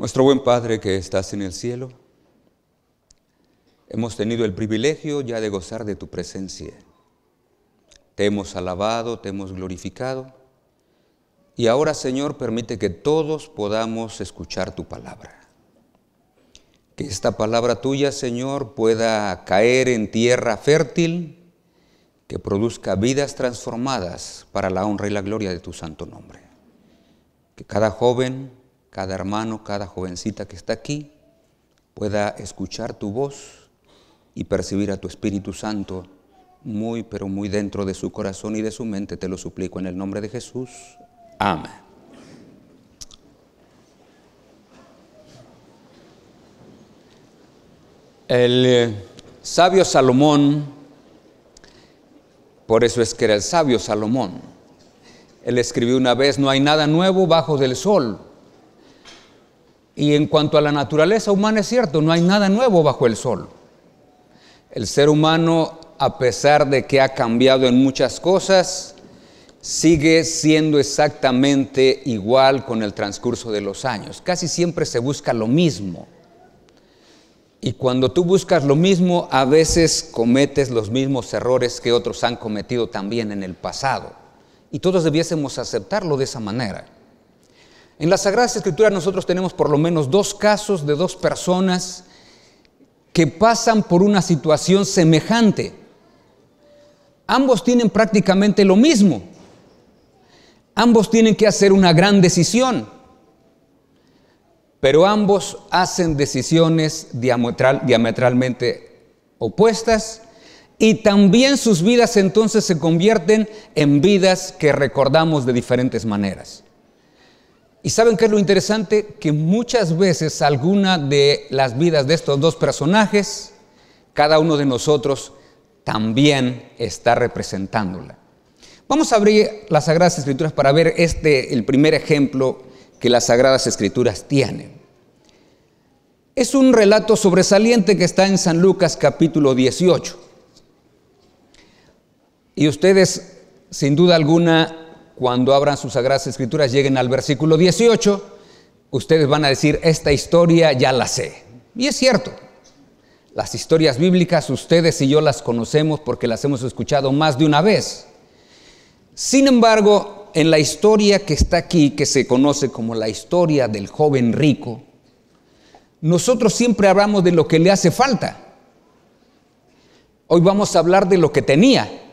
Nuestro buen Padre que estás en el cielo, hemos tenido el privilegio ya de gozar de tu presencia. Te hemos alabado, te hemos glorificado. Y ahora, Señor, permite que todos podamos escuchar tu palabra. Que esta palabra tuya, Señor, pueda caer en tierra fértil, que produzca vidas transformadas para la honra y la gloria de tu santo nombre. Que cada joven, cada hermano, cada jovencita que está aquí pueda escuchar tu voz y percibir a tu Espíritu Santo muy, pero muy dentro de su corazón y de su mente. Te lo suplico en el nombre de Jesús. Amén. El eh, sabio Salomón, por eso es que era el sabio Salomón, él escribió una vez, no hay nada nuevo bajo del sol. Y en cuanto a la naturaleza humana es cierto, no hay nada nuevo bajo el sol. El ser humano, a pesar de que ha cambiado en muchas cosas, sigue siendo exactamente igual con el transcurso de los años. Casi siempre se busca lo mismo. Y cuando tú buscas lo mismo, a veces cometes los mismos errores que otros han cometido también en el pasado. Y todos debiésemos aceptarlo de esa manera. En las Sagradas Escrituras nosotros tenemos por lo menos dos casos de dos personas que pasan por una situación semejante. Ambos tienen prácticamente lo mismo. Ambos tienen que hacer una gran decisión. Pero ambos hacen decisiones diametralmente opuestas y también sus vidas entonces se convierten en vidas que recordamos de diferentes maneras. Y saben qué es lo interesante? Que muchas veces alguna de las vidas de estos dos personajes, cada uno de nosotros también está representándola. Vamos a abrir las Sagradas Escrituras para ver este, el primer ejemplo que las Sagradas Escrituras tienen. Es un relato sobresaliente que está en San Lucas capítulo 18. Y ustedes, sin duda alguna, cuando abran sus sagradas escrituras, lleguen al versículo 18, ustedes van a decir, esta historia ya la sé. Y es cierto, las historias bíblicas ustedes y yo las conocemos porque las hemos escuchado más de una vez. Sin embargo, en la historia que está aquí, que se conoce como la historia del joven rico, nosotros siempre hablamos de lo que le hace falta. Hoy vamos a hablar de lo que tenía.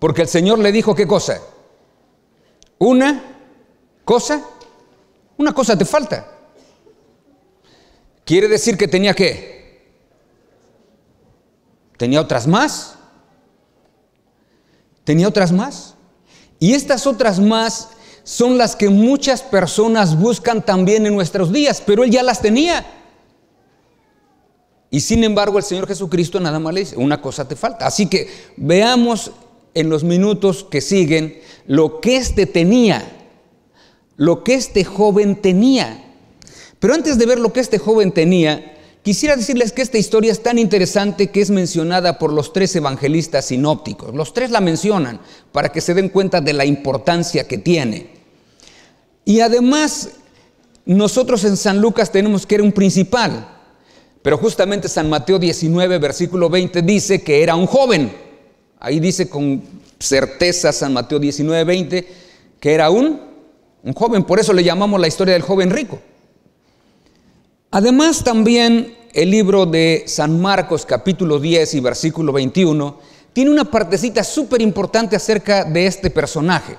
Porque el Señor le dijo qué cosa. Una cosa, una cosa te falta. Quiere decir que tenía qué? Tenía otras más. Tenía otras más. Y estas otras más son las que muchas personas buscan también en nuestros días, pero él ya las tenía. Y sin embargo el Señor Jesucristo nada más le dice, una cosa te falta. Así que veamos en los minutos que siguen lo que éste tenía, lo que este joven tenía. Pero antes de ver lo que este joven tenía, quisiera decirles que esta historia es tan interesante que es mencionada por los tres evangelistas sinópticos. Los tres la mencionan para que se den cuenta de la importancia que tiene. Y además, nosotros en San Lucas tenemos que era un principal, pero justamente San Mateo 19, versículo 20 dice que era un joven. Ahí dice con certeza San Mateo 19, 20, que era un, un joven. Por eso le llamamos la historia del joven rico. Además también el libro de San Marcos capítulo 10 y versículo 21 tiene una partecita súper importante acerca de este personaje,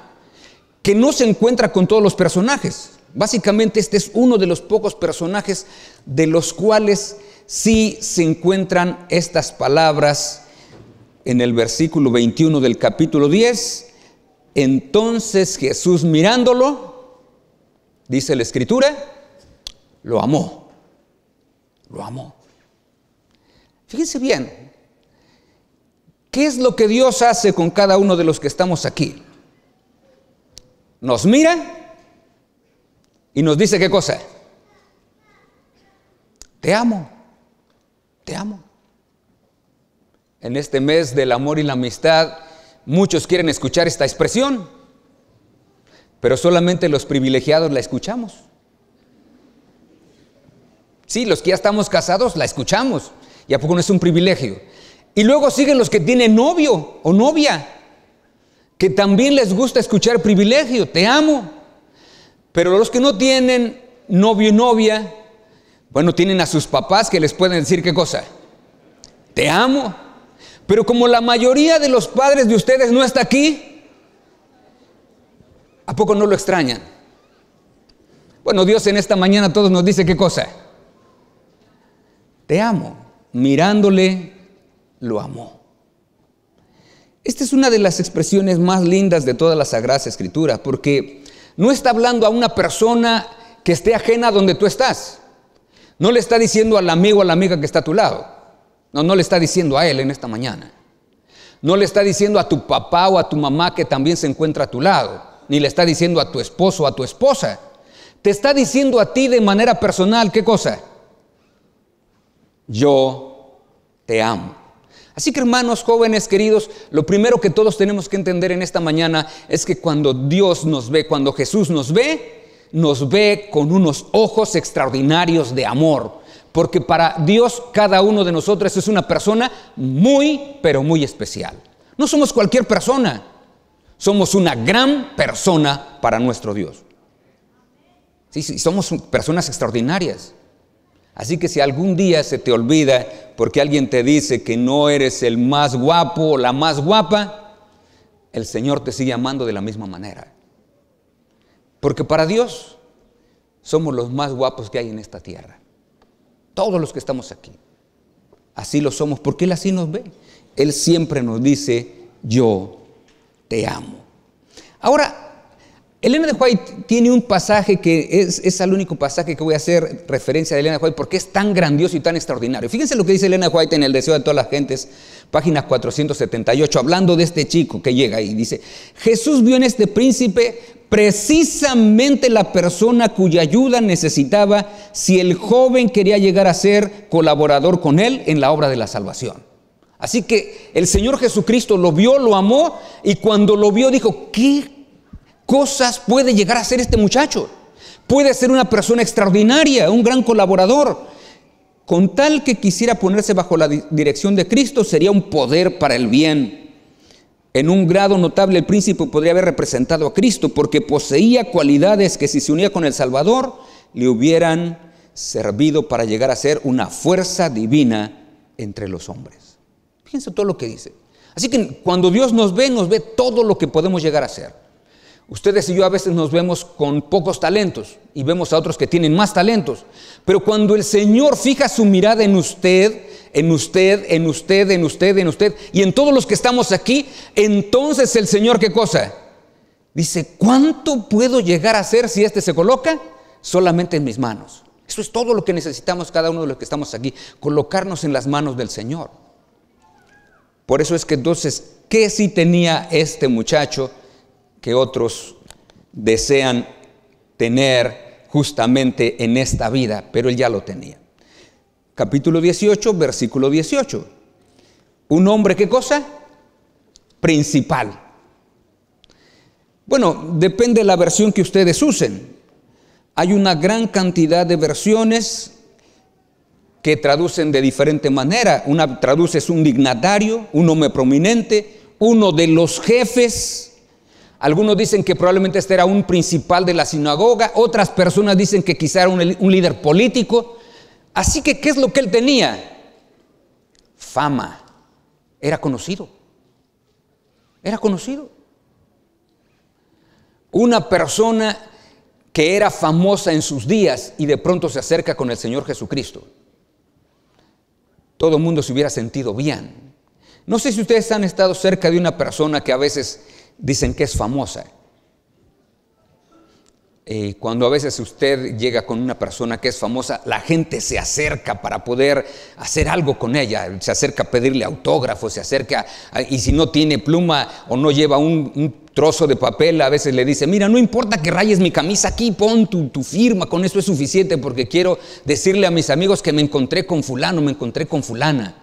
que no se encuentra con todos los personajes. Básicamente este es uno de los pocos personajes de los cuales sí se encuentran estas palabras en el versículo 21 del capítulo 10, entonces Jesús mirándolo, dice la escritura, lo amó, lo amó. Fíjense bien, ¿qué es lo que Dios hace con cada uno de los que estamos aquí? Nos mira y nos dice qué cosa. Te amo, te amo en este mes del amor y la amistad, muchos quieren escuchar esta expresión, pero solamente los privilegiados la escuchamos. Sí, los que ya estamos casados la escuchamos, y a poco no es un privilegio. Y luego siguen los que tienen novio o novia, que también les gusta escuchar privilegio, te amo. Pero los que no tienen novio y novia, bueno, tienen a sus papás que les pueden decir qué cosa, te amo. Pero como la mayoría de los padres de ustedes no está aquí, ¿a poco no lo extrañan? Bueno, Dios en esta mañana a todos nos dice qué cosa. Te amo. Mirándole, lo amo. Esta es una de las expresiones más lindas de toda la Sagrada Escritura, porque no está hablando a una persona que esté ajena a donde tú estás. No le está diciendo al amigo o a la amiga que está a tu lado. No, no le está diciendo a él en esta mañana. No le está diciendo a tu papá o a tu mamá que también se encuentra a tu lado. Ni le está diciendo a tu esposo o a tu esposa. Te está diciendo a ti de manera personal, ¿qué cosa? Yo te amo. Así que hermanos, jóvenes, queridos, lo primero que todos tenemos que entender en esta mañana es que cuando Dios nos ve, cuando Jesús nos ve, nos ve con unos ojos extraordinarios de amor porque para Dios cada uno de nosotros es una persona muy, pero muy especial. No somos cualquier persona, somos una gran persona para nuestro Dios. Sí, somos personas extraordinarias. Así que si algún día se te olvida porque alguien te dice que no eres el más guapo o la más guapa, el Señor te sigue amando de la misma manera. Porque para Dios somos los más guapos que hay en esta tierra. Todos los que estamos aquí. Así lo somos porque Él así nos ve. Él siempre nos dice, yo te amo. Ahora, Elena de White tiene un pasaje que es, el único pasaje que voy a hacer referencia de Elena de White porque es tan grandioso y tan extraordinario. Fíjense lo que dice Elena de White en El deseo de todas las gentes, página 478, hablando de este chico que llega y dice, Jesús vio en este príncipe precisamente la persona cuya ayuda necesitaba si el joven quería llegar a ser colaborador con él en la obra de la salvación. Así que el Señor Jesucristo lo vio, lo amó y cuando lo vio dijo, ¿qué cosas puede llegar a ser este muchacho. Puede ser una persona extraordinaria, un gran colaborador. Con tal que quisiera ponerse bajo la dirección de Cristo, sería un poder para el bien. En un grado notable el príncipe podría haber representado a Cristo porque poseía cualidades que si se unía con el Salvador le hubieran servido para llegar a ser una fuerza divina entre los hombres. Fíjense todo lo que dice. Así que cuando Dios nos ve, nos ve todo lo que podemos llegar a ser. Ustedes y yo a veces nos vemos con pocos talentos y vemos a otros que tienen más talentos. Pero cuando el Señor fija su mirada en usted, en usted, en usted, en usted, en usted y en todos los que estamos aquí, entonces el Señor qué cosa? Dice, ¿cuánto puedo llegar a hacer si este se coloca? Solamente en mis manos. Eso es todo lo que necesitamos cada uno de los que estamos aquí, colocarnos en las manos del Señor. Por eso es que entonces, ¿qué si tenía este muchacho? que otros desean tener justamente en esta vida, pero él ya lo tenía. Capítulo 18, versículo 18. Un hombre, ¿qué cosa? Principal. Bueno, depende de la versión que ustedes usen. Hay una gran cantidad de versiones que traducen de diferente manera. Una traduce es un dignatario, un hombre prominente, uno de los jefes, algunos dicen que probablemente este era un principal de la sinagoga, otras personas dicen que quizá era un, un líder político. Así que, ¿qué es lo que él tenía? Fama. Era conocido. Era conocido. Una persona que era famosa en sus días y de pronto se acerca con el Señor Jesucristo. Todo el mundo se hubiera sentido bien. No sé si ustedes han estado cerca de una persona que a veces dicen que es famosa. Eh, cuando a veces usted llega con una persona que es famosa, la gente se acerca para poder hacer algo con ella, se acerca a pedirle autógrafo, se acerca, y si no tiene pluma o no lleva un, trozo de papel, a veces le dice, mira, no importa que rayes mi camisa aquí, pon tu, firma, con esto es suficiente porque quiero decirle a mis amigos que me encontré con fulano, me encontré con fulana.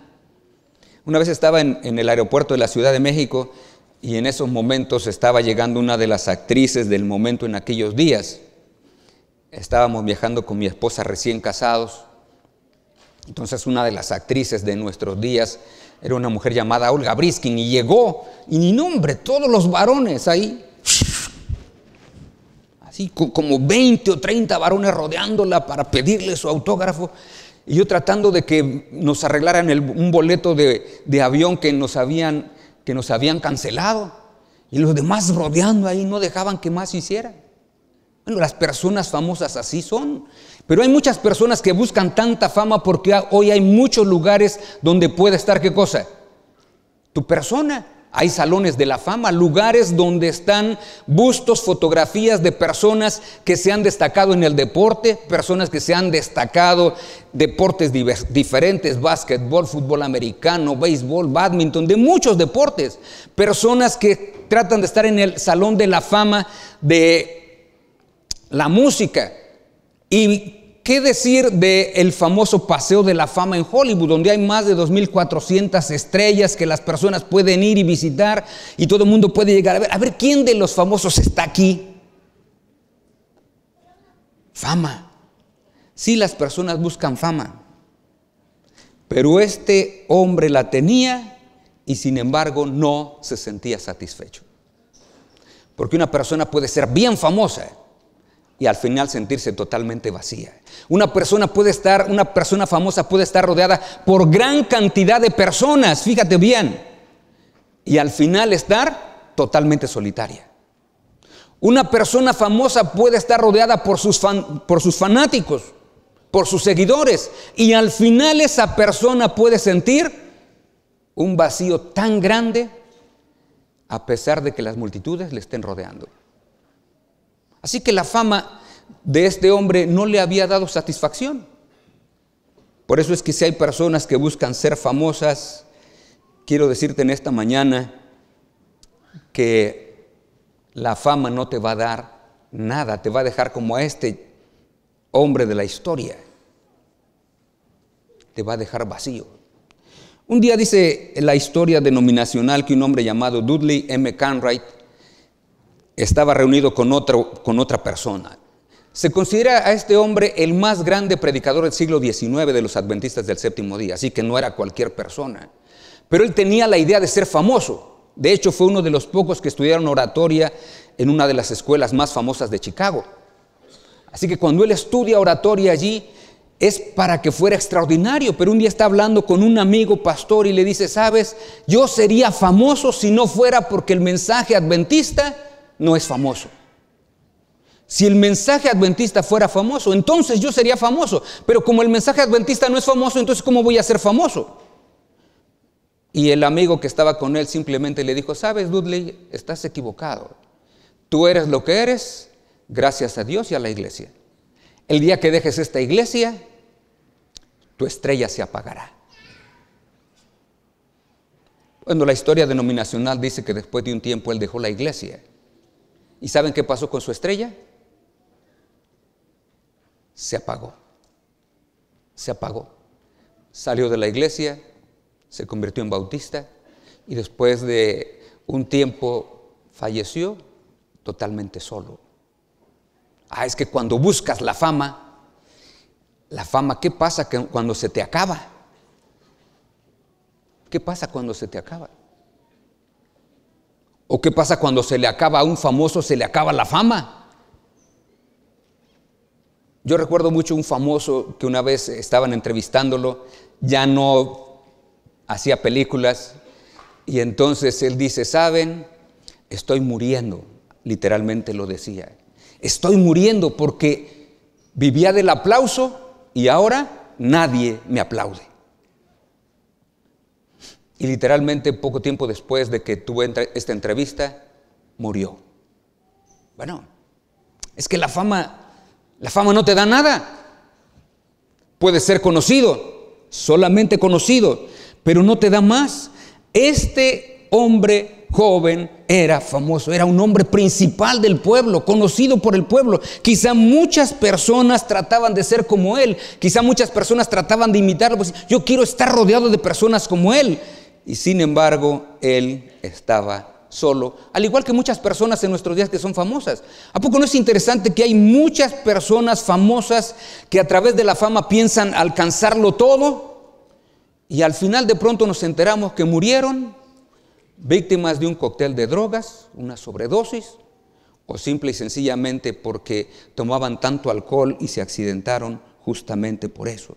Una vez estaba en el aeropuerto de la Ciudad de México y en esos momentos estaba llegando una de las actrices del momento en aquellos días. Estábamos viajando con mi esposa recién casados. Entonces una de las actrices de nuestros días era una mujer llamada Olga Briskin y llegó y ni nombre, todos los varones ahí. Así como 20 o 30 varones rodeándola para pedirle su autógrafo. Y yo tratando de que nos arreglaran un boleto de, de avión que nos habían que nos habían cancelado y los demás rodeando ahí no dejaban que más hiciera. Bueno, las personas famosas así son, pero hay muchas personas que buscan tanta fama porque hoy hay muchos lugares donde puede estar qué cosa? Tu persona. Hay salones de la fama, lugares donde están bustos, fotografías de personas que se han destacado en el deporte, personas que se han destacado deportes diferentes, básquetbol, fútbol americano, béisbol, badminton, de muchos deportes. Personas que tratan de estar en el salón de la fama de la música. Y ¿Qué decir del el famoso Paseo de la Fama en Hollywood, donde hay más de 2.400 estrellas que las personas pueden ir y visitar y todo el mundo puede llegar a ver? A ver, ¿quién de los famosos está aquí? Fama. Sí, las personas buscan fama. Pero este hombre la tenía y sin embargo no se sentía satisfecho. Porque una persona puede ser bien famosa y al final sentirse totalmente vacía. Una persona puede estar, una persona famosa puede estar rodeada por gran cantidad de personas, fíjate bien, y al final estar totalmente solitaria. Una persona famosa puede estar rodeada por sus, por sus fanáticos, por sus seguidores, y al final esa persona puede sentir un vacío tan grande a pesar de que las multitudes le estén rodeando. Así que la fama de este hombre no le había dado satisfacción. Por eso es que si hay personas que buscan ser famosas, quiero decirte en esta mañana que la fama no te va a dar nada, te va a dejar como a este hombre de la historia. Te va a dejar vacío. Un día dice la historia denominacional que un hombre llamado Dudley M. Canright estaba reunido con, otro, con otra persona. Se considera a este hombre el más grande predicador del siglo XIX de los adventistas del séptimo día, así que no era cualquier persona. Pero él tenía la idea de ser famoso. De hecho, fue uno de los pocos que estudiaron oratoria en una de las escuelas más famosas de Chicago. Así que cuando él estudia oratoria allí, es para que fuera extraordinario, pero un día está hablando con un amigo pastor y le dice, sabes, yo sería famoso si no fuera porque el mensaje adventista no es famoso. Si el mensaje adventista fuera famoso, entonces yo sería famoso. Pero como el mensaje adventista no es famoso, entonces ¿cómo voy a ser famoso? Y el amigo que estaba con él simplemente le dijo, sabes, Dudley, estás equivocado. Tú eres lo que eres gracias a Dios y a la iglesia. El día que dejes esta iglesia, tu estrella se apagará. Bueno, la historia denominacional dice que después de un tiempo él dejó la iglesia ¿Y saben qué pasó con su estrella? Se apagó. Se apagó. Salió de la iglesia, se convirtió en bautista y después de un tiempo falleció totalmente solo. Ah, es que cuando buscas la fama, la fama, ¿qué pasa cuando se te acaba? ¿Qué pasa cuando se te acaba? ¿O qué pasa cuando se le acaba a un famoso, se le acaba la fama? Yo recuerdo mucho un famoso que una vez estaban entrevistándolo, ya no hacía películas, y entonces él dice, ¿saben? Estoy muriendo, literalmente lo decía. Estoy muriendo porque vivía del aplauso y ahora nadie me aplaude. Y literalmente poco tiempo después de que tuve esta entrevista, murió. Bueno, es que la fama, la fama no te da nada. Puede ser conocido, solamente conocido, pero no te da más. Este hombre joven era famoso, era un hombre principal del pueblo, conocido por el pueblo. Quizá muchas personas trataban de ser como él, quizá muchas personas trataban de imitarlo. Pues, yo quiero estar rodeado de personas como él y sin embargo él estaba solo, al igual que muchas personas en nuestros días que son famosas. ¿A poco no es interesante que hay muchas personas famosas que a través de la fama piensan alcanzarlo todo y al final de pronto nos enteramos que murieron víctimas de un cóctel de drogas, una sobredosis, o simple y sencillamente porque tomaban tanto alcohol y se accidentaron justamente por eso.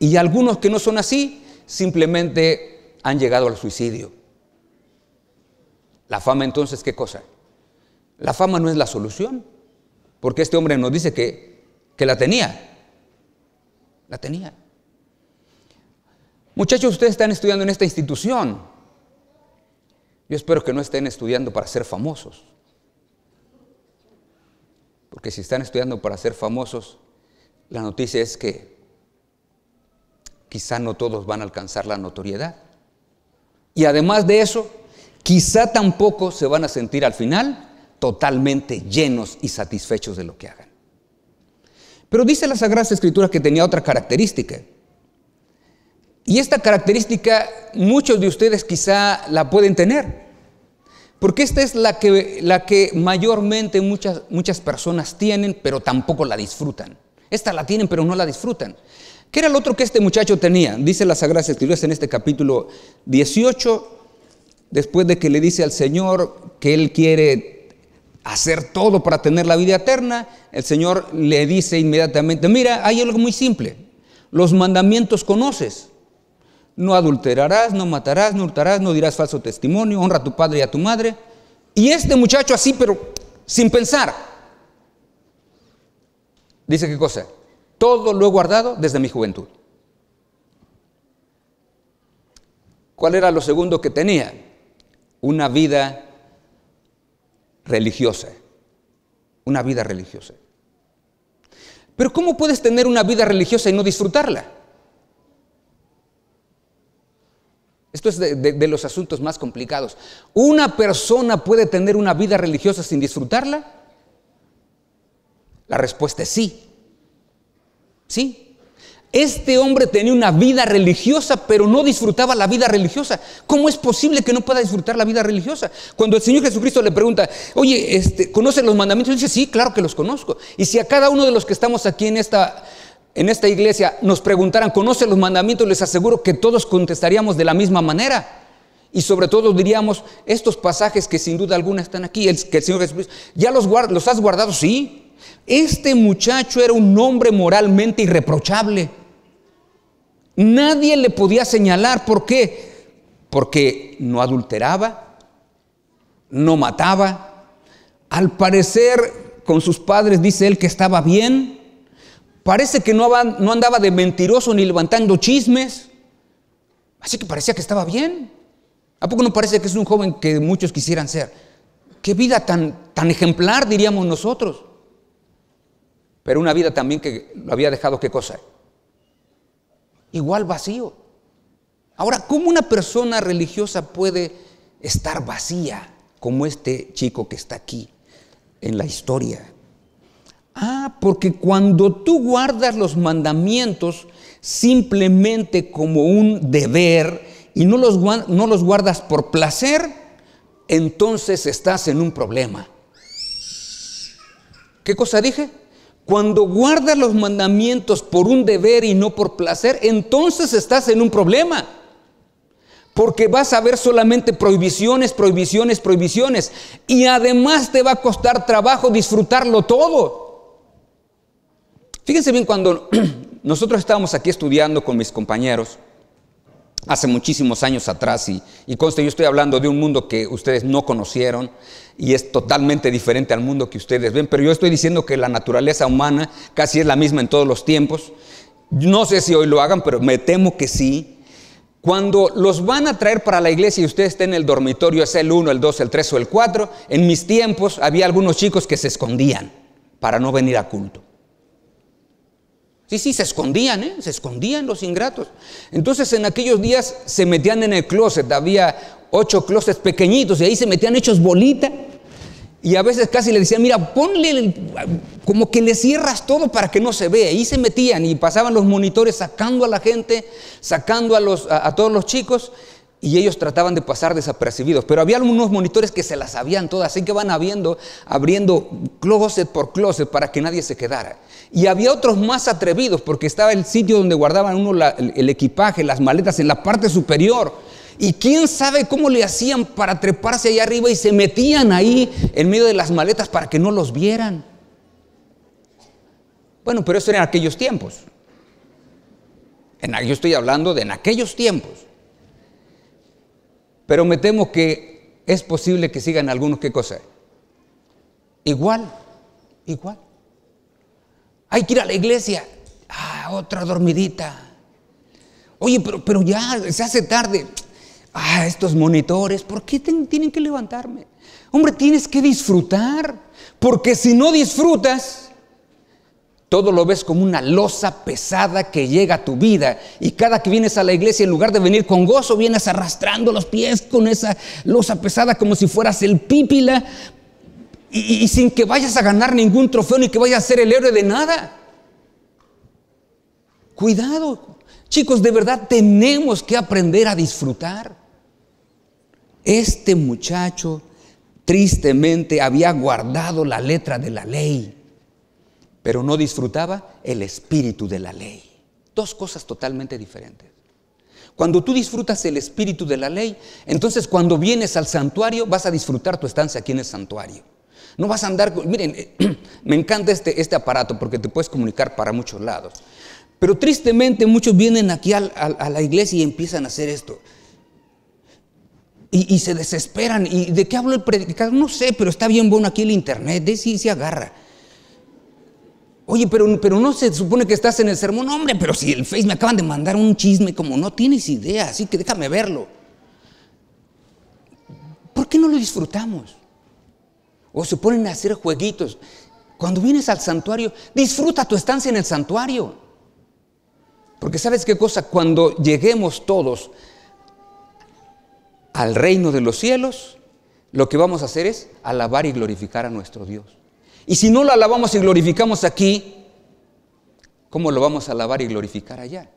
Y algunos que no son así, simplemente han llegado al suicidio. La fama entonces, ¿qué cosa? La fama no es la solución, porque este hombre nos dice que, que la tenía. La tenía. Muchachos, ustedes están estudiando en esta institución. Yo espero que no estén estudiando para ser famosos. Porque si están estudiando para ser famosos, la noticia es que quizá no todos van a alcanzar la notoriedad. Y además de eso, quizá tampoco se van a sentir al final totalmente llenos y satisfechos de lo que hagan. Pero dice la Sagrada Escritura que tenía otra característica. Y esta característica muchos de ustedes quizá la pueden tener, porque esta es la que, la que mayormente muchas, muchas personas tienen, pero tampoco la disfrutan. Esta la tienen, pero no la disfrutan. ¿Qué era el otro que este muchacho tenía? Dice la Sagrada Escritura en este capítulo 18, después de que le dice al Señor que él quiere hacer todo para tener la vida eterna, el Señor le dice inmediatamente, mira, hay algo muy simple, los mandamientos conoces, no adulterarás, no matarás, no hurtarás, no dirás falso testimonio, honra a tu padre y a tu madre. Y este muchacho así, pero sin pensar, dice qué cosa, todo lo he guardado desde mi juventud. ¿Cuál era lo segundo que tenía? Una vida religiosa. Una vida religiosa. Pero ¿cómo puedes tener una vida religiosa y no disfrutarla? Esto es de, los asuntos más complicados. ¿Una persona puede tener una vida religiosa sin disfrutarla? La respuesta es sí. ¿Sí? Este hombre tenía una vida religiosa, pero no disfrutaba la vida religiosa. ¿Cómo es posible que no pueda disfrutar la vida religiosa? Cuando el Señor Jesucristo le pregunta, oye, este, los mandamientos? dice, sí, claro que los conozco. Y si a cada uno de los que estamos aquí en esta, en esta iglesia nos preguntaran, ¿conoce los mandamientos? Les aseguro que todos contestaríamos de la misma manera. Y sobre todo diríamos, estos pasajes que sin duda alguna están aquí, el, que el Señor Jesucristo, ¿ya los, los has guardado? Sí. Este muchacho era un hombre moralmente irreprochable. Nadie le podía señalar. ¿Por qué? Porque no adulteraba, no mataba. Al parecer, con sus padres dice él que estaba bien. Parece que no, andaba de mentiroso ni levantando chismes. Así que parecía que estaba bien. ¿A poco no parece que es un joven que muchos quisieran ser? Qué vida tan ejemplar, diríamos nosotros. Pero una vida también que lo había dejado, ¿qué cosa? Igual vacío. Ahora, ¿cómo una persona religiosa puede estar vacía como este chico que está aquí en la historia? Ah, porque cuando tú guardas los mandamientos simplemente como un deber y no los, no los guardas por placer, entonces estás en un problema. ¿Qué cosa dije? Cuando guardas los mandamientos por un deber y no por placer, entonces estás en un problema. Porque vas a ver solamente prohibiciones, prohibiciones, prohibiciones. Y además te va a costar trabajo disfrutarlo todo. Fíjense bien, cuando nosotros estábamos aquí estudiando con mis compañeros, hace muchísimos años atrás y, conste, yo estoy hablando de un mundo que ustedes no conocieron y es totalmente diferente al mundo que ustedes ven, pero yo estoy diciendo que la naturaleza humana casi es la misma en todos los tiempos. No sé si hoy lo hagan, pero me temo que sí. Cuando los van a traer para la iglesia y ustedes estén en el dormitorio, es el 1, el 2, el 3 o el 4, en mis tiempos había algunos chicos que se escondían para no venir a culto. Sí, sí, se escondían, ¿eh? se escondían los ingratos. Entonces en aquellos días se metían en el closet, había ocho closets pequeñitos y ahí se metían hechos bolita. Y a veces casi le decían, mira, ponle como que le cierras todo para que no se vea. Y se metían y pasaban los monitores sacando a la gente, sacando a, todos los chicos y ellos trataban de pasar desapercibidos. Pero había algunos monitores que se las sabían todas, así que van abriendo, abriendo closet por closet para que nadie se quedara. Y había otros más atrevidos porque estaba el sitio donde guardaban uno el, equipaje, las maletas en la parte superior. Y quién sabe cómo le hacían para treparse allá arriba y se metían ahí en medio de las maletas para que no los vieran. Bueno, pero eso era en aquellos tiempos. En, yo estoy hablando de en aquellos tiempos. Pero me temo que es posible que sigan algunos qué cosa. Igual, igual. Hay que ir a la iglesia. Ah, otra dormidita. Oye, pero, ya se hace tarde. Ah, estos monitores, ¿por qué tienen que levantarme? Hombre, tienes que disfrutar, porque si no disfrutas, todo lo ves como una losa pesada que llega a tu vida. Y cada que vienes a la iglesia, en lugar de venir con gozo, vienes arrastrando los pies con esa losa pesada como si fueras el pípila, y, sin que vayas a ganar ningún trofeo ni que vayas a ser el héroe de nada. Cuidado, chicos, de verdad tenemos que aprender a disfrutar. Este muchacho tristemente había guardado la letra de la ley, pero no disfrutaba el espíritu de la ley. Dos cosas totalmente diferentes. Cuando tú disfrutas el espíritu de la ley, entonces cuando vienes al santuario vas a disfrutar tu estancia aquí en el santuario. No vas a andar, miren, eh, me encanta este, este aparato porque te puedes comunicar para muchos lados. Pero tristemente muchos vienen aquí a, la iglesia y empiezan a hacer esto. Y, se desesperan. ¿Y de qué hablo el predicador? No sé, pero está bien bueno aquí el internet, de sí se agarra. Oye, pero, pero no se supone que estás en el sermón, hombre, pero si el Face me acaban de mandar un chisme como no tienes idea, así que déjame verlo. ¿Por qué no lo disfrutamos? O se ponen a hacer jueguitos. Cuando vienes al santuario, disfruta tu estancia en el santuario. Porque sabes qué cosa, cuando lleguemos todos al reino de los cielos, lo que vamos a hacer es alabar y glorificar a nuestro Dios. Y si no lo alabamos y glorificamos aquí, ¿cómo lo vamos a alabar y glorificar allá?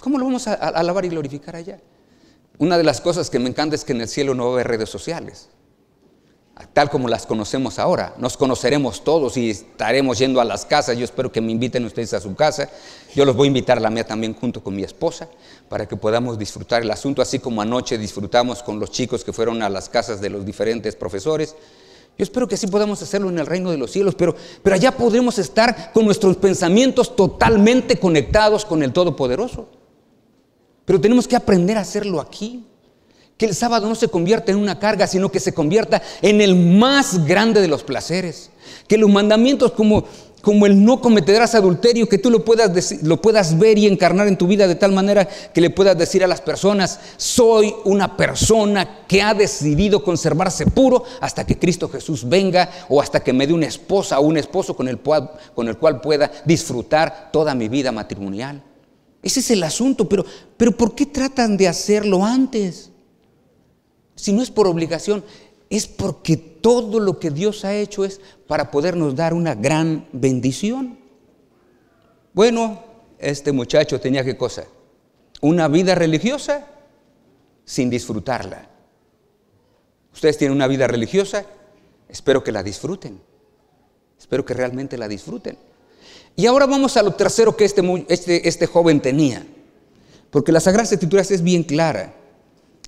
¿Cómo lo vamos a alabar y glorificar allá? Una de las cosas que me encanta es que en el cielo no va a haber redes sociales, tal como las conocemos ahora. Nos conoceremos todos y estaremos yendo a las casas. Yo espero que me inviten ustedes a su casa. Yo los voy a invitar a la mía también junto con mi esposa para que podamos disfrutar el asunto, así como anoche disfrutamos con los chicos que fueron a las casas de los diferentes profesores. Yo espero que así podamos hacerlo en el reino de los cielos, pero, pero allá podremos estar con nuestros pensamientos totalmente conectados con el Todopoderoso. Pero tenemos que aprender a hacerlo aquí. Que el sábado no se convierta en una carga, sino que se convierta en el más grande de los placeres. Que los mandamientos como, como el no cometerás adulterio, que tú lo puedas, lo puedas ver y encarnar en tu vida de tal manera que le puedas decir a las personas, soy una persona que ha decidido conservarse puro hasta que Cristo Jesús venga o hasta que me dé una esposa o un esposo con el, con el cual pueda disfrutar toda mi vida matrimonial. Ese es el asunto, pero, pero ¿por qué tratan de hacerlo antes? Si no es por obligación, es porque todo lo que Dios ha hecho es para podernos dar una gran bendición. Bueno, este muchacho tenía qué cosa? Una vida religiosa sin disfrutarla. Ustedes tienen una vida religiosa, espero que la disfruten. Espero que realmente la disfruten. Y ahora vamos a lo tercero que este, este, este, joven tenía, porque la Sagrada Escritura es bien clara.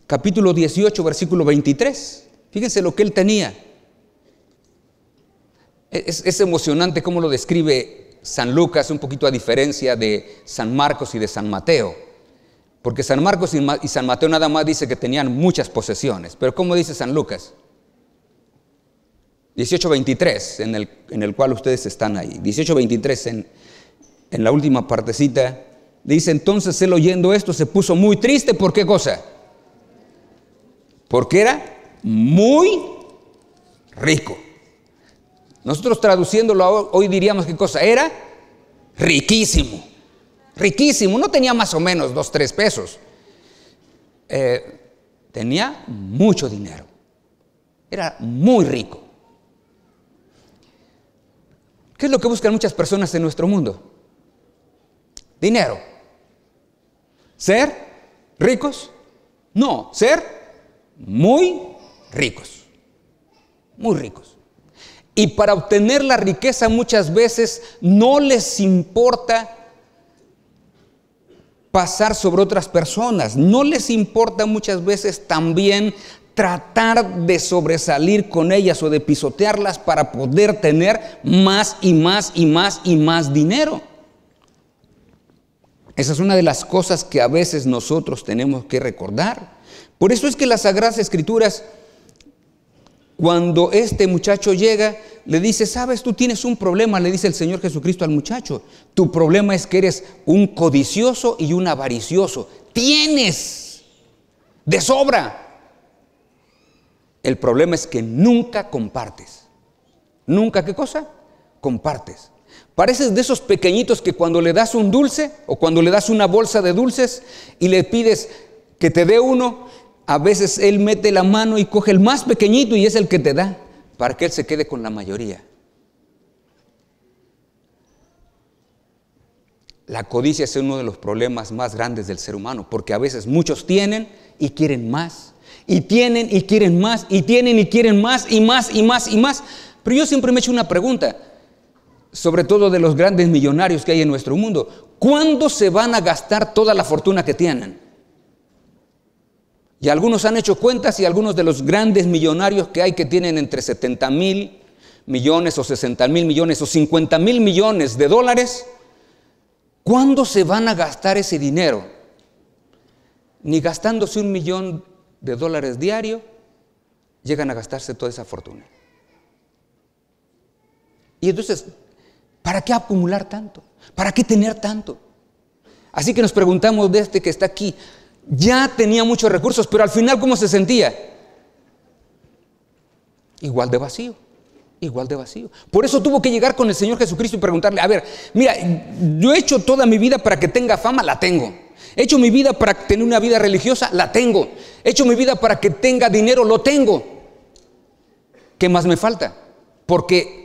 Capítulo 18, versículo 23. Fíjense lo que él tenía. E-, es, emocionante cómo lo describe San Lucas, un poquito a diferencia de San Marcos y de San Mateo. Porque San Marcos y San Mateo nada más dice que tenían muchas posesiones. Pero ¿cómo dice San Lucas? 18.23, en el, en el cual ustedes están ahí. 18.23, en, en la última partecita, dice entonces él oyendo esto se puso muy triste. ¿Por qué cosa? Porque era muy rico. Nosotros traduciéndolo hoy diríamos qué cosa era. Riquísimo. Riquísimo. No tenía más o menos dos, tres pesos. Eh, tenía mucho dinero. Era muy rico. ¿Qué es lo que buscan muchas personas en nuestro mundo? Dinero. ¿Ser ricos? No, ser muy ricos. Muy ricos. Y para obtener la riqueza muchas veces no les importa pasar sobre otras personas. No les importa muchas veces también tratar de sobresalir con ellas o de pisotearlas para poder tener más y más y más y más dinero. Esa es una de las cosas que a veces nosotros tenemos que recordar. Por eso es que las Sagradas Escrituras, cuando este muchacho llega, le dice, sabes, tú tienes un problema, le dice el Señor Jesucristo al muchacho. Tu problema es que eres un codicioso y un avaricioso. Tienes de sobra el problema es que nunca compartes. Nunca, ¿qué cosa? Compartes. Pareces de esos pequeñitos que cuando le das un dulce o cuando le das una bolsa de dulces y le pides que te dé uno, a veces él mete la mano y coge el más pequeñito y es el que te da para que él se quede con la mayoría. La codicia es uno de los problemas más grandes del ser humano, porque a veces muchos tienen y quieren más y tienen y quieren más y tienen y quieren más y más y más y más. Pero yo siempre me he hecho una pregunta, sobre todo de los grandes millonarios que hay en nuestro mundo. ¿Cuándo se van a gastar toda la fortuna que tienen? Y algunos han hecho cuentas y algunos de los grandes millonarios que hay que tienen entre 70 mil millones o 60 mil millones o 50 mil millones de dólares, ¿cuándo se van a gastar ese dinero? Ni gastándose un millón de dólares diario, llegan a gastarse toda esa fortuna. Y entonces, ¿para qué acumular tanto? ¿Para qué tener tanto? Así que nos preguntamos de este que está aquí, ya tenía muchos recursos, pero al final ¿cómo se sentía? Igual de vacío, igual de vacío. Por eso tuvo que llegar con el Señor Jesucristo y preguntarle, a ver, mira, yo he hecho toda mi vida para que tenga fama, la tengo hecho mi vida para tener una vida religiosa, la tengo. hecho mi vida para que tenga dinero, lo tengo. ¿Qué más me falta? Porque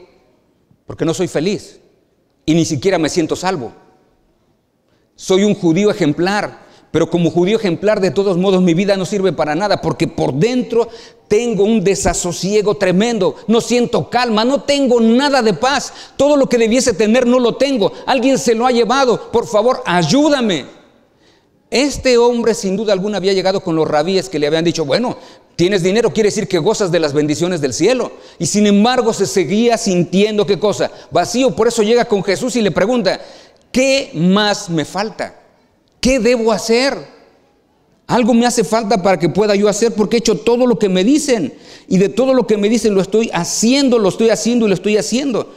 porque no soy feliz y ni siquiera me siento salvo. Soy un judío ejemplar, pero como judío ejemplar de todos modos mi vida no sirve para nada porque por dentro tengo un desasosiego tremendo, no siento calma, no tengo nada de paz, todo lo que debiese tener no lo tengo, alguien se lo ha llevado, por favor ayúdame. Este hombre sin duda alguna había llegado con los rabíes que le habían dicho, bueno, tienes dinero, quiere decir que gozas de las bendiciones del cielo. Y sin embargo se seguía sintiendo qué cosa, vacío. Por eso llega con Jesús y le pregunta, ¿qué más me falta? ¿Qué debo hacer? Algo me hace falta para que pueda yo hacer porque he hecho todo lo que me dicen. Y de todo lo que me dicen lo estoy haciendo, lo estoy haciendo y lo estoy haciendo.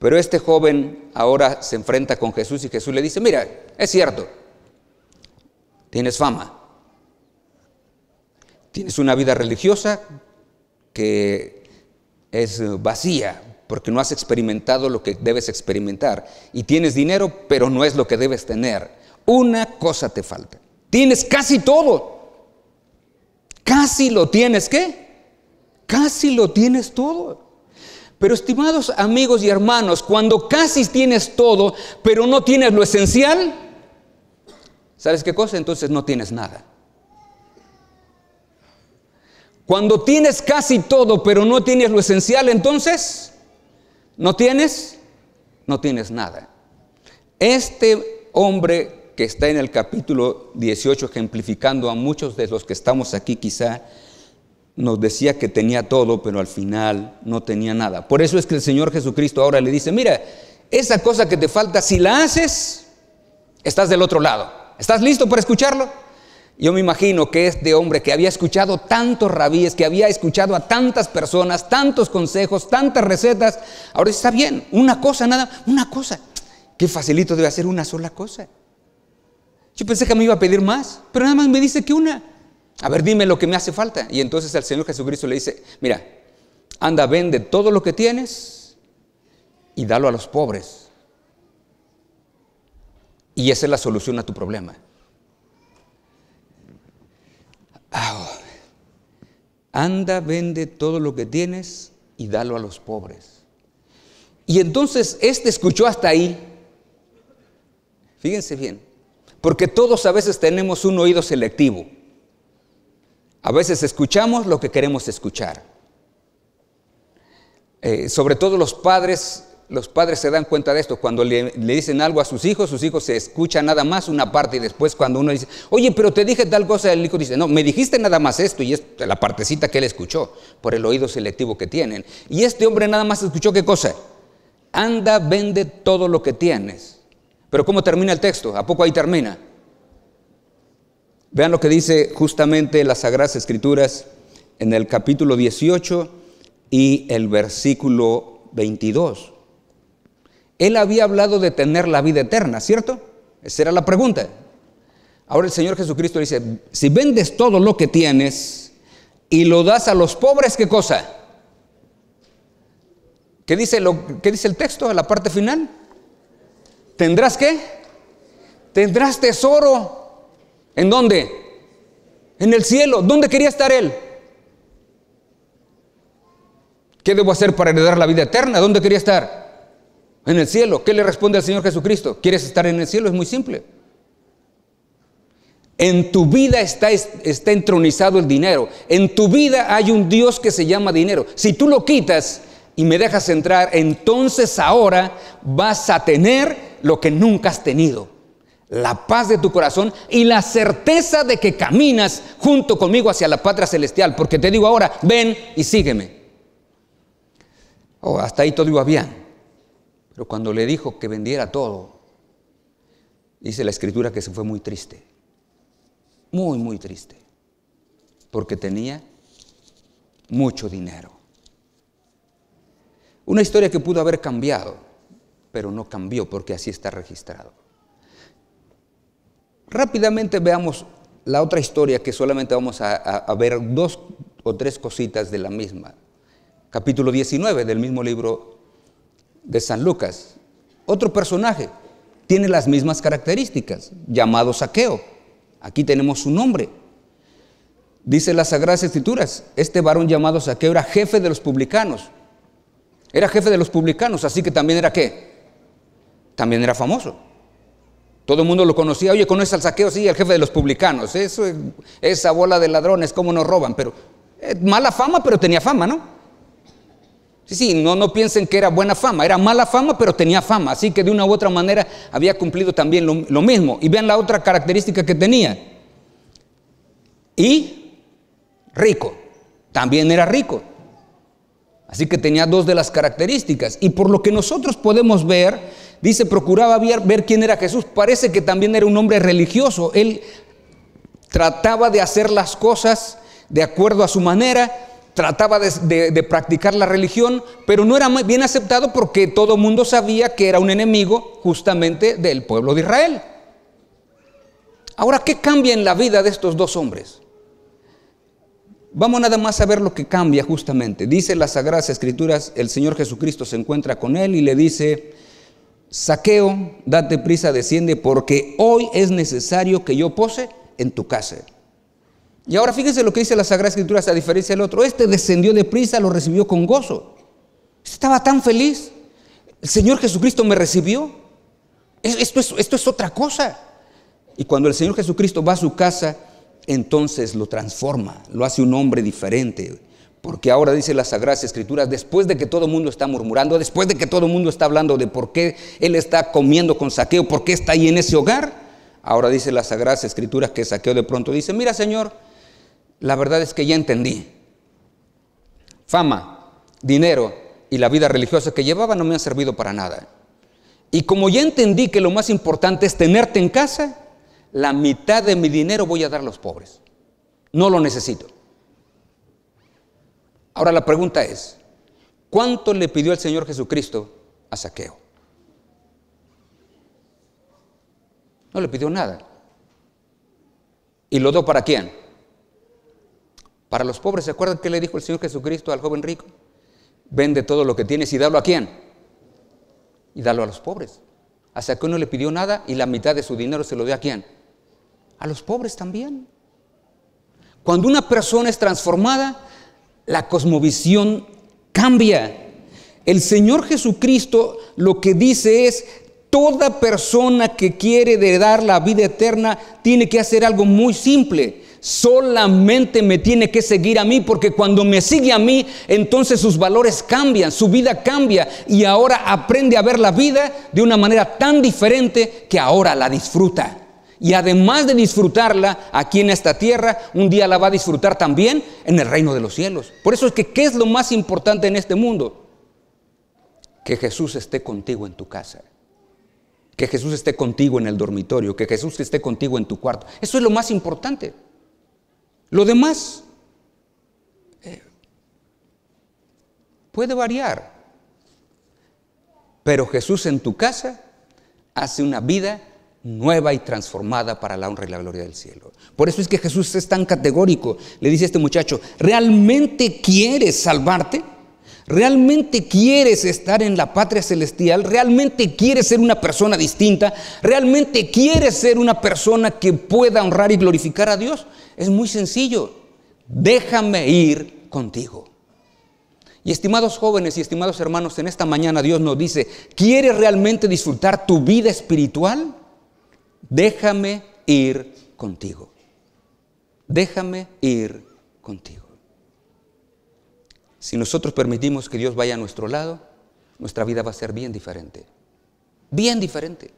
Pero este joven ahora se enfrenta con Jesús y Jesús le dice, mira, es cierto, tienes fama, tienes una vida religiosa que es vacía porque no has experimentado lo que debes experimentar y tienes dinero pero no es lo que debes tener. Una cosa te falta. Tienes casi todo. Casi lo tienes, ¿qué? Casi lo tienes todo. Pero estimados amigos y hermanos, cuando casi tienes todo, pero no tienes lo esencial, ¿Sabes qué cosa? Entonces no tienes nada. Cuando tienes casi todo, pero no tienes lo esencial, entonces no tienes, no tienes nada. Este hombre que está en el capítulo 18 ejemplificando a muchos de los que estamos aquí quizá, nos decía que tenía todo, pero al final no tenía nada. Por eso es que el Señor Jesucristo ahora le dice, mira, esa cosa que te falta, si la haces, estás del otro lado. ¿Estás listo para escucharlo? Yo me imagino que este hombre que había escuchado tantos rabíes, que había escuchado a tantas personas, tantos consejos, tantas recetas, ahora está bien, una cosa nada, una cosa. Qué facilito debe hacer una sola cosa. Yo pensé que me iba a pedir más, pero nada más me dice que una. A ver, dime lo que me hace falta. Y entonces el Señor Jesucristo le dice, mira, anda, vende todo lo que tienes y dalo a los pobres y esa es la solución a tu problema. Anda, vende todo lo que tienes y dalo a los pobres. Y entonces este escuchó hasta ahí. Fíjense bien, porque todos a veces tenemos un oído selectivo. A veces escuchamos lo que queremos escuchar. Eh, sobre todo los padres los padres se dan cuenta de esto. Cuando le, dicen algo a sus hijos, sus hijos se escuchan nada más una parte y después cuando uno dice, oye, pero te dije tal cosa, el hijo dice, no, me dijiste nada más esto y es la partecita que él escuchó por el oído selectivo que tienen. Y este hombre nada más escuchó qué cosa. Anda, vende todo lo que tienes. Pero ¿cómo termina el texto? ¿A poco ahí termina? Vean lo que dice justamente las Sagradas Escrituras en el capítulo 18 y el versículo 22. Él había hablado de tener la vida eterna, ¿cierto? Esa era la pregunta. Ahora el Señor Jesucristo dice, si vendes todo lo que tienes y lo das a los pobres, ¿qué cosa? ¿Qué dice, lo, dice el texto a la parte final? ¿Tendrás qué? Tendrás tesoro. ¿En dónde? En el cielo. ¿Dónde quería estar él? ¿Qué debo hacer para heredar la vida eterna? ¿Dónde quería estar? En el cielo. ¿Qué le responde al Señor Jesucristo? ¿Quieres estar en el cielo? Es muy simple. En tu vida está, está entronizado el dinero. En tu vida hay un Dios que se llama dinero. Si tú lo quitas y me dejas entrar, entonces ahora vas a tener lo que nunca has tenido. La paz de tu corazón y la certeza de que caminas junto conmigo hacia la patria celestial. Porque te digo ahora, ven y sígueme. Oh, hasta ahí todo iba bien. Pero cuando le dijo que vendiera todo, dice la escritura que se fue muy triste, muy, muy triste, porque tenía mucho dinero. Una historia que pudo haber cambiado, pero no cambió porque así está registrado. Rápidamente veamos la otra historia que solamente vamos a, ver dos o tres cositas de la misma. Capítulo 19 del mismo libro de San Lucas. Otro personaje tiene las mismas características, llamado Saqueo. Aquí tenemos su nombre. Dice las Sagradas Escrituras, este varón llamado Saqueo era jefe de los publicanos. Era jefe de los publicanos, así que también era qué? También era famoso. Todo el mundo lo conocía, oye, conoce al saqueo, sí, el jefe de los publicanos. Eso, esa bola de ladrones, cómo nos roban, pero eh, mala fama, pero tenía fama, ¿no? Sí, sí, no, no piensen que era buena fama, era mala fama, pero tenía fama, así que de una u otra manera había cumplido también lo, mismo. Y vean la otra característica que tenía. Y rico, también era rico. Así que tenía dos de las características. Y por lo que nosotros podemos ver, dice, procuraba ver quién era Jesús. Parece que también era un hombre religioso. Él trataba de hacer las cosas de acuerdo a su manera, trataba de, practicar la religión, pero no era bien aceptado porque todo el mundo sabía que era un enemigo justamente del pueblo de Israel. Ahora, ¿qué cambia en la vida de estos dos hombres? Vamos nada más a ver lo que cambia justamente. Dice las Sagradas Escrituras, el Señor Jesucristo se encuentra con él y le dice, saqueo, date prisa, desciende, porque hoy es necesario que yo pose en tu casa. Y ahora fíjense lo que dice la Sagrada Escritura, a diferencia del otro. Este descendió de prisa, lo recibió con gozo. Estaba tan feliz. El Señor Jesucristo me recibió. Esto es, esto es otra cosa. Y cuando el Señor Jesucristo va a su casa, entonces lo transforma, lo hace un hombre diferente. Porque ahora dice las Sagradas Escrituras, después de que todo el mundo está murmurando, después de que todo el mundo está hablando de por qué Él está comiendo con saqueo, por qué está ahí en ese hogar, ahora dice las Sagradas Escrituras que saqueo de pronto dice, mira Señor, la verdad es que ya entendí. Fama, dinero y la vida religiosa que llevaba no me han servido para nada. Y como ya entendí que lo más importante es tenerte en casa, la mitad de mi dinero voy a dar a los pobres. No lo necesito. Ahora la pregunta es, ¿cuánto le pidió el Señor Jesucristo a Saqueo? No le pidió nada. ¿Y lo dio para quién? para los pobres. ¿Se acuerdan qué le dijo el Señor Jesucristo al joven rico? Vende todo lo que tienes y dalo a quién? Y dalo a los pobres. Hasta que uno le pidió nada y la mitad de su dinero se lo dio a quién? A los pobres también. Cuando una persona es transformada, la cosmovisión cambia. El Señor Jesucristo lo que dice es, toda persona que quiere heredar la vida eterna tiene que hacer algo muy simple solamente me tiene que seguir a mí, porque cuando me sigue a mí, entonces sus valores cambian, su vida cambia y ahora aprende a ver la vida de una manera tan diferente que ahora la disfruta. Y además de disfrutarla aquí en esta tierra, un día la va a disfrutar también en el reino de los cielos. Por eso es que, ¿qué es lo más importante en este mundo? Que Jesús esté contigo en tu casa que Jesús esté contigo en el dormitorio, que Jesús esté contigo en tu cuarto. Eso es lo más importante. Lo demás eh, puede variar, pero Jesús en tu casa hace una vida nueva y transformada para la honra y la gloria del cielo. Por eso es que Jesús es tan categórico. Le dice a este muchacho, ¿realmente quieres salvarte? ¿Realmente quieres estar en la patria celestial? ¿Realmente quieres ser una persona distinta? ¿Realmente quieres ser una persona que pueda honrar y glorificar a Dios? Es muy sencillo. Déjame ir contigo. Y estimados jóvenes y estimados hermanos, en esta mañana Dios nos dice, ¿quieres realmente disfrutar tu vida espiritual? Déjame ir contigo. Déjame ir contigo. Si nosotros permitimos que Dios vaya a nuestro lado, nuestra vida va a ser bien diferente. Bien diferente.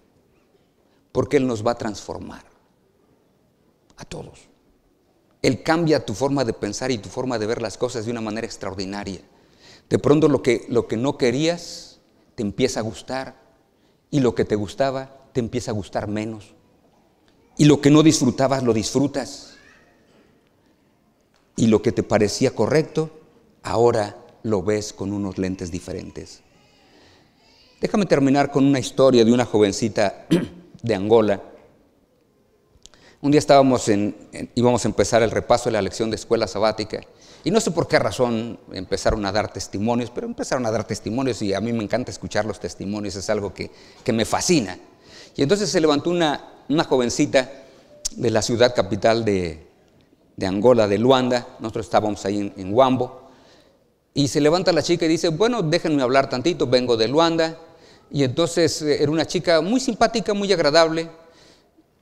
Porque Él nos va a transformar. A todos. Él cambia tu forma de pensar y tu forma de ver las cosas de una manera extraordinaria. De pronto lo que, lo que no querías te empieza a gustar y lo que te gustaba te empieza a gustar menos. Y lo que no disfrutabas lo disfrutas. Y lo que te parecía correcto ahora lo ves con unos lentes diferentes. Déjame terminar con una historia de una jovencita de Angola. Un día estábamos en, íbamos a empezar el repaso de la lección de escuela sabática y no sé por qué razón empezaron a dar testimonios, pero empezaron a dar testimonios y a mí me encanta escuchar los testimonios, es algo que, me fascina. Y entonces se levantó una, jovencita de la ciudad capital de, Angola, de Luanda, nosotros estábamos ahí en Huambo, y se levanta la chica y dice, bueno, déjenme hablar tantito, vengo de Luanda. Y entonces eh, era una chica muy simpática, muy agradable.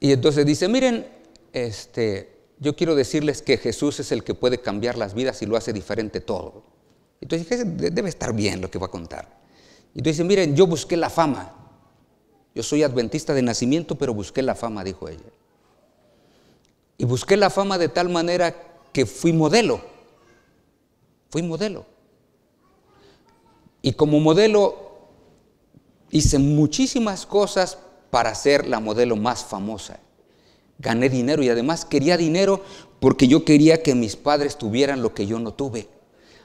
Y entonces dice, miren, este, yo quiero decirles que Jesús es el que puede cambiar las vidas y lo hace diferente todo. Entonces debe estar bien lo que va a contar. Y Entonces dice, miren, yo busqué la fama. Yo soy adventista de nacimiento, pero busqué la fama, dijo ella. Y busqué la fama de tal manera que fui modelo. Fui modelo. Y como modelo hice muchísimas cosas para ser la modelo más famosa. Gané dinero y además quería dinero porque yo quería que mis padres tuvieran lo que yo no tuve.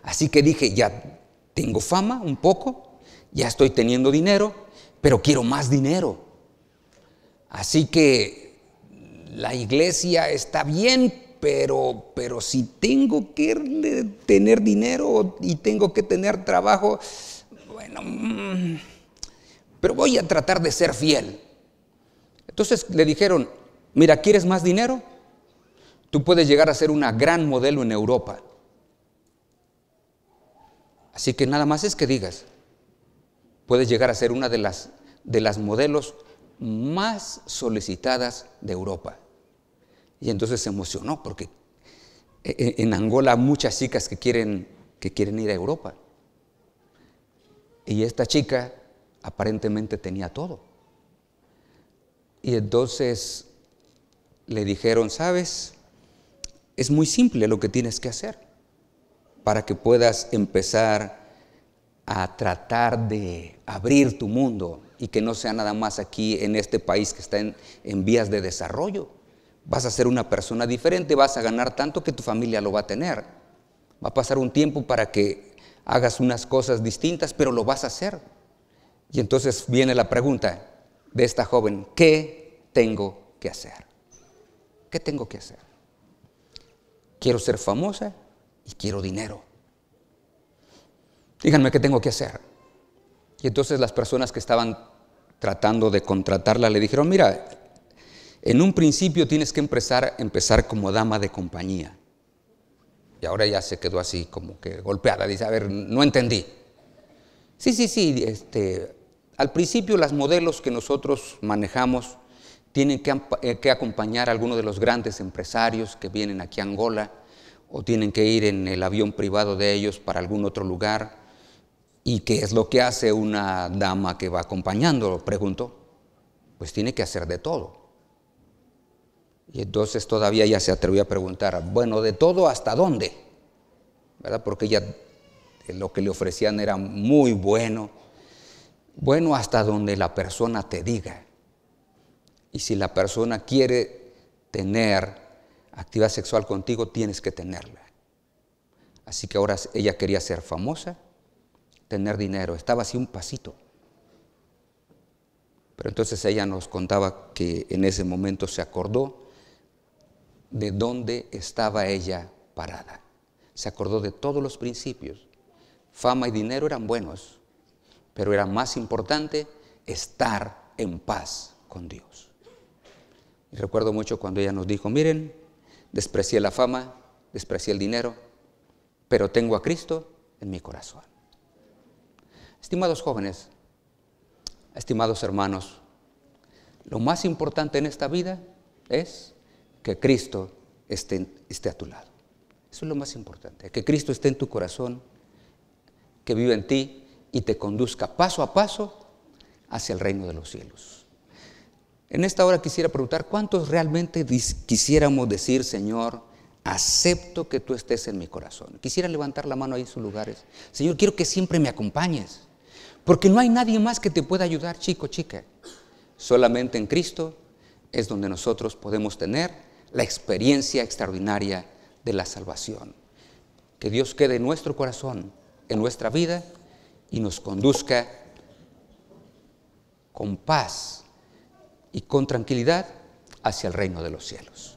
Así que dije, ya tengo fama un poco, ya estoy teniendo dinero, pero quiero más dinero. Así que la iglesia está bien pero, pero si tengo que tener dinero y tengo que tener trabajo, bueno, mm, pero voy a tratar de ser fiel. Entonces le dijeron, mira, ¿quieres más dinero? Tú puedes llegar a ser una gran modelo en Europa. Así que nada más es que digas, puedes llegar a ser una de las, de las modelos más solicitadas de Europa. Y entonces se emocionó porque e, e, en Angola muchas chicas que quieren, que quieren ir a Europa. Y esta chica aparentemente tenía todo. Y entonces le dijeron, sabes, es muy simple lo que tienes que hacer para que puedas empezar a tratar de abrir tu mundo y que no sea nada más aquí en este país que está en vías de desarrollo. Vas a ser una persona diferente, vas a ganar tanto que tu familia lo va a tener. Va a pasar un tiempo para que hagas unas cosas distintas, pero lo vas a hacer. Y entonces viene la pregunta de esta joven, ¿qué tengo que hacer? ¿Qué tengo que hacer? Quiero ser famosa y quiero dinero. Díganme qué tengo que hacer. Y entonces las personas que estaban tratando de contratarla le dijeron, mira, en un principio tienes que empezar, empezar como dama de compañía. Y ahora ya se quedó así como que golpeada. Dice, a ver, no entendí. Sí, sí, sí. Este, al principio las modelos que nosotros manejamos tienen eh, que, acompañar a alguno de los grandes empresarios que vienen aquí a Angola o tienen que ir en el avión privado de ellos para algún otro lugar. ¿Y qué es lo que hace una dama que va acompañando? pregunto, Pues tiene que hacer de todo. Y entonces todavía ella se atrevió a preguntar, bueno, de todo hasta dónde, ¿verdad? Porque ella eh, lo que le ofrecían era muy bueno, bueno hasta donde la persona te diga. Y si la persona quiere tener actividad sexual contigo, tienes que tenerla. Así que ahora ella quería ser famosa, tener dinero, estaba así un pasito. Pero entonces ella nos contaba que en ese momento se acordó de dónde estaba ella parada. Se acordó de todos los principios. Fama y dinero eran buenos, pero era más importante estar en paz con Dios. Y recuerdo mucho cuando ella nos dijo, miren, desprecié la fama, desprecié el dinero, pero tengo a Cristo en mi corazón. Estimados jóvenes, estimados hermanos, lo más importante en esta vida es que Cristo esté, a tu lado. Eso es lo más importante, que Cristo esté en tu corazón, que viva en ti y te conduzca paso a paso hacia el reino de los cielos. En esta hora quisiera preguntar, ¿cuántos realmente quisiéramos decir, Señor, acepto que tú estés en mi corazón? Quisiera levantar la mano ahí en sus lugares. Señor, quiero que siempre me acompañes, porque no hay nadie más que te pueda ayudar, chico, chica. Solamente en Cristo es donde nosotros podemos tener la experiencia extraordinaria de la salvación. Que Dios quede en nuestro corazón, en nuestra vida y nos conduzca con paz y con tranquilidad hacia el reino de los cielos.